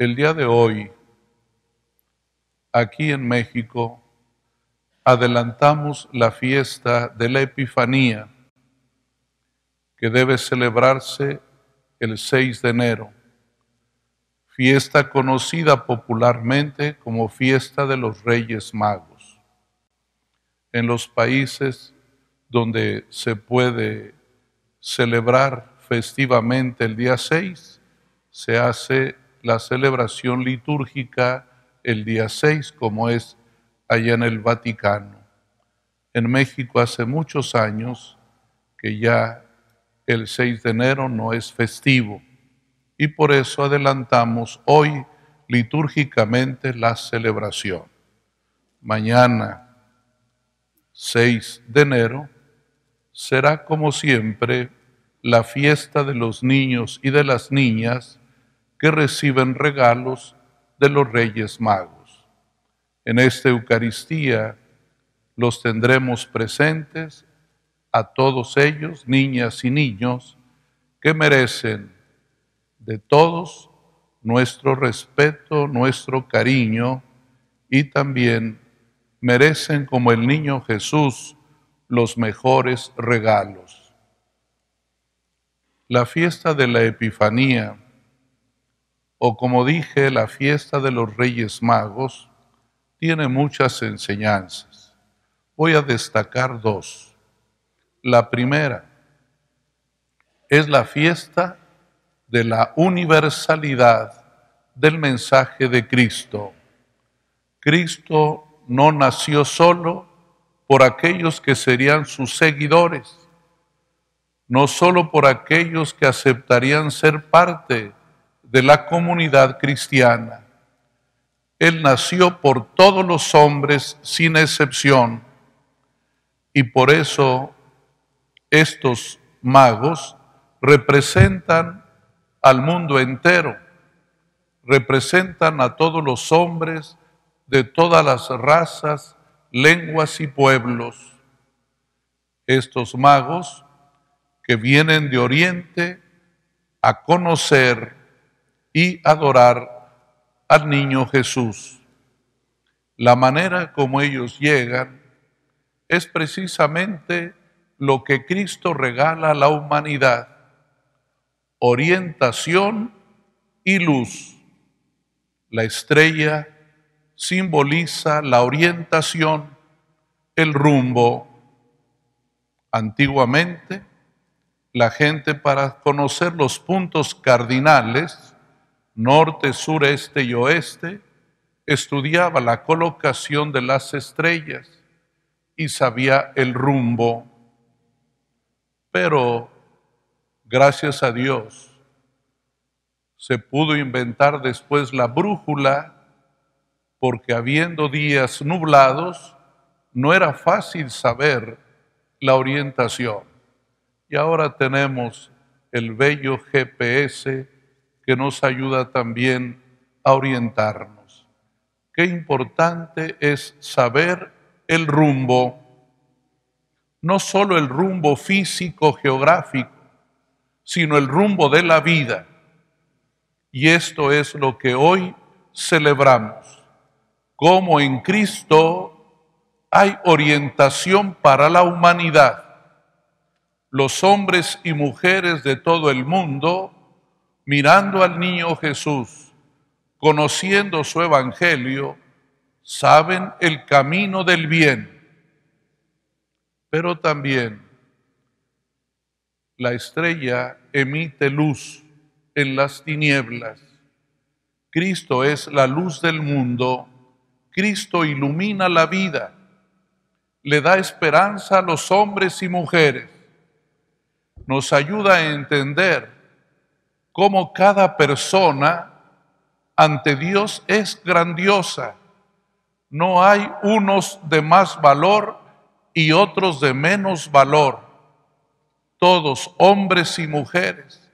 el día de hoy, aquí en México, adelantamos la fiesta de la Epifanía, que debe celebrarse el 6 de enero, fiesta conocida popularmente como fiesta de los Reyes Magos. En los países donde se puede celebrar festivamente el día 6, se hace la celebración litúrgica el día 6, como es allá en el Vaticano. En México hace muchos años que ya el 6 de enero no es festivo y por eso adelantamos hoy litúrgicamente la celebración. Mañana, 6 de enero, será como siempre la fiesta de los niños y de las niñas que reciben regalos de los Reyes Magos. En esta Eucaristía los tendremos presentes a todos ellos, niñas y niños, que merecen de todos nuestro respeto, nuestro cariño y también merecen como el niño Jesús los mejores regalos. La fiesta de la Epifanía o como dije, la fiesta de los Reyes Magos, tiene muchas enseñanzas. Voy a destacar dos. La primera es la fiesta de la universalidad del mensaje de Cristo. Cristo no nació solo por aquellos que serían sus seguidores, no solo por aquellos que aceptarían ser parte de la comunidad cristiana. Él nació por todos los hombres sin excepción y por eso estos magos representan al mundo entero, representan a todos los hombres de todas las razas, lenguas y pueblos. Estos magos que vienen de Oriente a conocer y adorar al niño Jesús. La manera como ellos llegan es precisamente lo que Cristo regala a la humanidad, orientación y luz. La estrella simboliza la orientación, el rumbo. Antiguamente, la gente para conocer los puntos cardinales norte, sureste y oeste, estudiaba la colocación de las estrellas y sabía el rumbo. Pero, gracias a Dios, se pudo inventar después la brújula, porque habiendo días nublados, no era fácil saber la orientación. Y ahora tenemos el bello GPS que nos ayuda también a orientarnos. Qué importante es saber el rumbo, no solo el rumbo físico, geográfico, sino el rumbo de la vida. Y esto es lo que hoy celebramos, como en Cristo hay orientación para la humanidad. Los hombres y mujeres de todo el mundo mirando al niño Jesús, conociendo su evangelio, saben el camino del bien, pero también la estrella emite luz en las tinieblas. Cristo es la luz del mundo, Cristo ilumina la vida, le da esperanza a los hombres y mujeres, nos ayuda a entender como cada persona ante Dios es grandiosa. No hay unos de más valor y otros de menos valor. Todos, hombres y mujeres,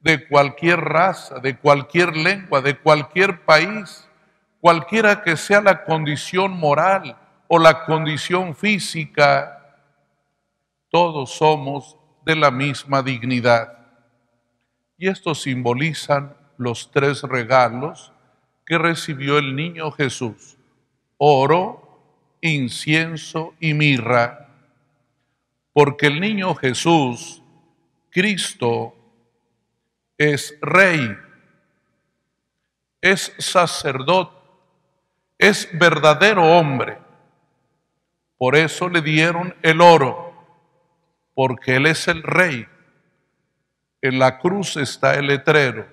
de cualquier raza, de cualquier lengua, de cualquier país, cualquiera que sea la condición moral o la condición física, todos somos de la misma dignidad. Y estos simbolizan los tres regalos que recibió el niño Jesús, oro, incienso y mirra, porque el niño Jesús, Cristo, es rey, es sacerdote, es verdadero hombre. Por eso le dieron el oro, porque Él es el rey en la cruz está el letrero.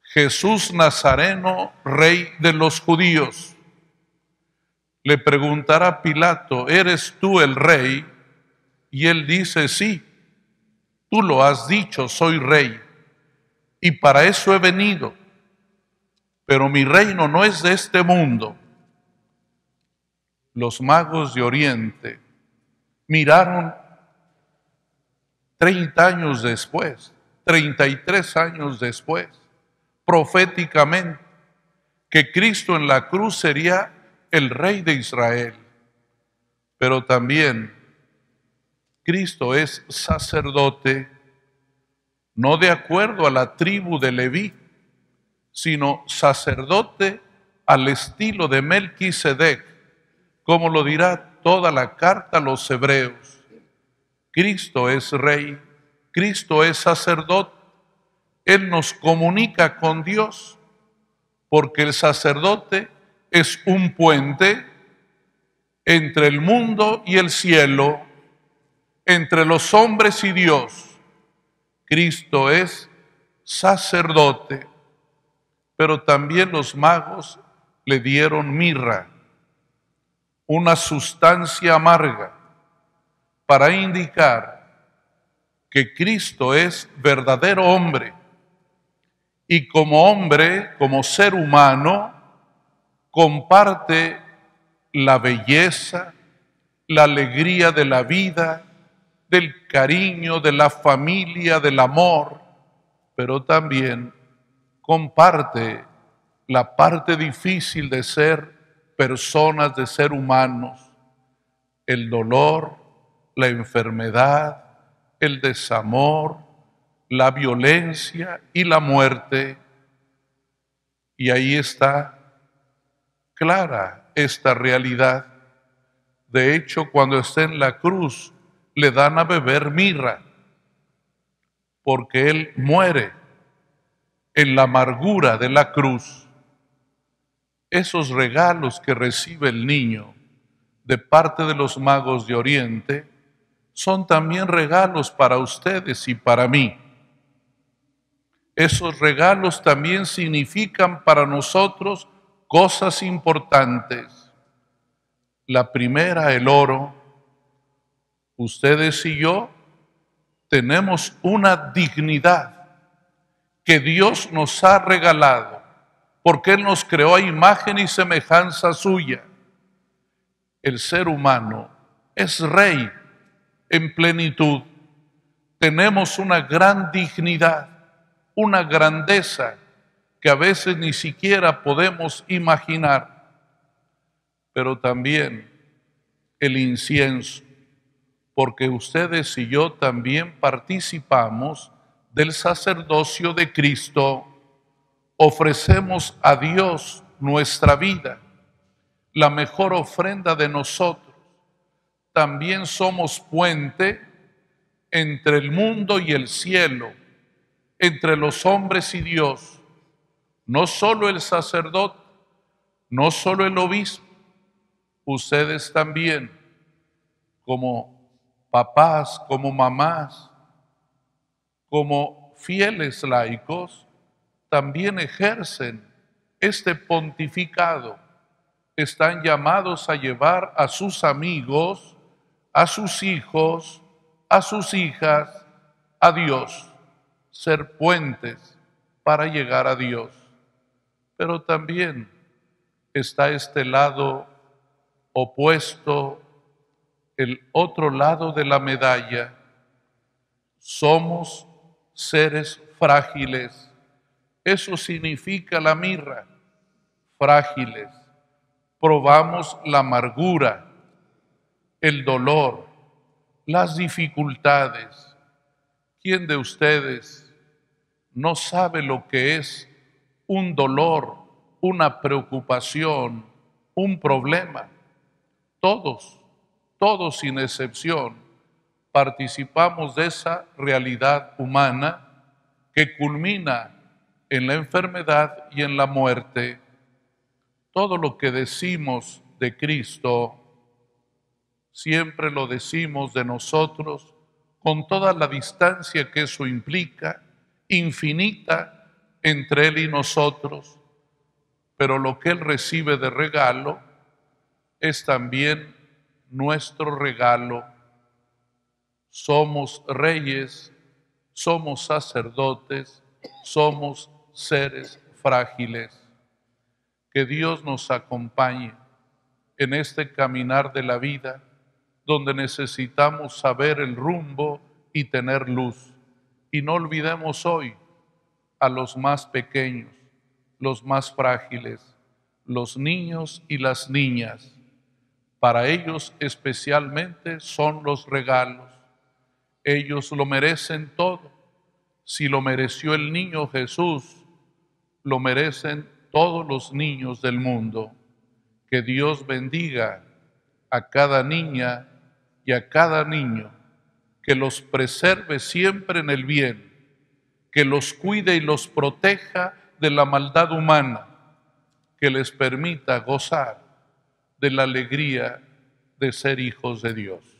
Jesús Nazareno, rey de los judíos. Le preguntará Pilato, ¿eres tú el rey? Y él dice, sí, tú lo has dicho, soy rey. Y para eso he venido. Pero mi reino no es de este mundo. Los magos de Oriente miraron 30 años después, 33 años después, proféticamente, que Cristo en la cruz sería el rey de Israel. Pero también Cristo es sacerdote, no de acuerdo a la tribu de Leví, sino sacerdote al estilo de Melquisedec, como lo dirá toda la carta a los hebreos. Cristo es rey, Cristo es sacerdote. Él nos comunica con Dios porque el sacerdote es un puente entre el mundo y el cielo, entre los hombres y Dios. Cristo es sacerdote, pero también los magos le dieron mirra, una sustancia amarga para indicar que Cristo es verdadero hombre y como hombre, como ser humano, comparte la belleza, la alegría de la vida, del cariño, de la familia, del amor, pero también comparte la parte difícil de ser personas, de ser humanos, el dolor, la enfermedad, el desamor, la violencia y la muerte. Y ahí está clara esta realidad. De hecho, cuando está en la cruz, le dan a beber mirra, porque él muere en la amargura de la cruz. Esos regalos que recibe el niño de parte de los magos de Oriente son también regalos para ustedes y para mí. Esos regalos también significan para nosotros cosas importantes. La primera, el oro. Ustedes y yo tenemos una dignidad que Dios nos ha regalado, porque Él nos creó a imagen y semejanza suya. El ser humano es rey en plenitud. Tenemos una gran dignidad, una grandeza que a veces ni siquiera podemos imaginar, pero también el incienso, porque ustedes y yo también participamos del sacerdocio de Cristo, ofrecemos a Dios nuestra vida, la mejor ofrenda de nosotros también somos puente entre el mundo y el cielo, entre los hombres y Dios. No solo el sacerdote, no solo el obispo, ustedes también, como papás, como mamás, como fieles laicos, también ejercen este pontificado. Están llamados a llevar a sus amigos a sus hijos, a sus hijas, a Dios, ser puentes para llegar a Dios. Pero también está este lado opuesto, el otro lado de la medalla. Somos seres frágiles. Eso significa la mirra, frágiles. Probamos la amargura el dolor, las dificultades. ¿Quién de ustedes no sabe lo que es un dolor, una preocupación, un problema? Todos, todos sin excepción, participamos de esa realidad humana que culmina en la enfermedad y en la muerte. Todo lo que decimos de Cristo siempre lo decimos de nosotros, con toda la distancia que eso implica, infinita entre Él y nosotros, pero lo que Él recibe de regalo es también nuestro regalo. Somos reyes, somos sacerdotes, somos seres frágiles. Que Dios nos acompañe en este caminar de la vida donde necesitamos saber el rumbo y tener luz. Y no olvidemos hoy a los más pequeños, los más frágiles, los niños y las niñas. Para ellos especialmente son los regalos. Ellos lo merecen todo. Si lo mereció el niño Jesús, lo merecen todos los niños del mundo. Que Dios bendiga a cada niña y a cada niño, que los preserve siempre en el bien, que los cuide y los proteja de la maldad humana, que les permita gozar de la alegría de ser hijos de Dios.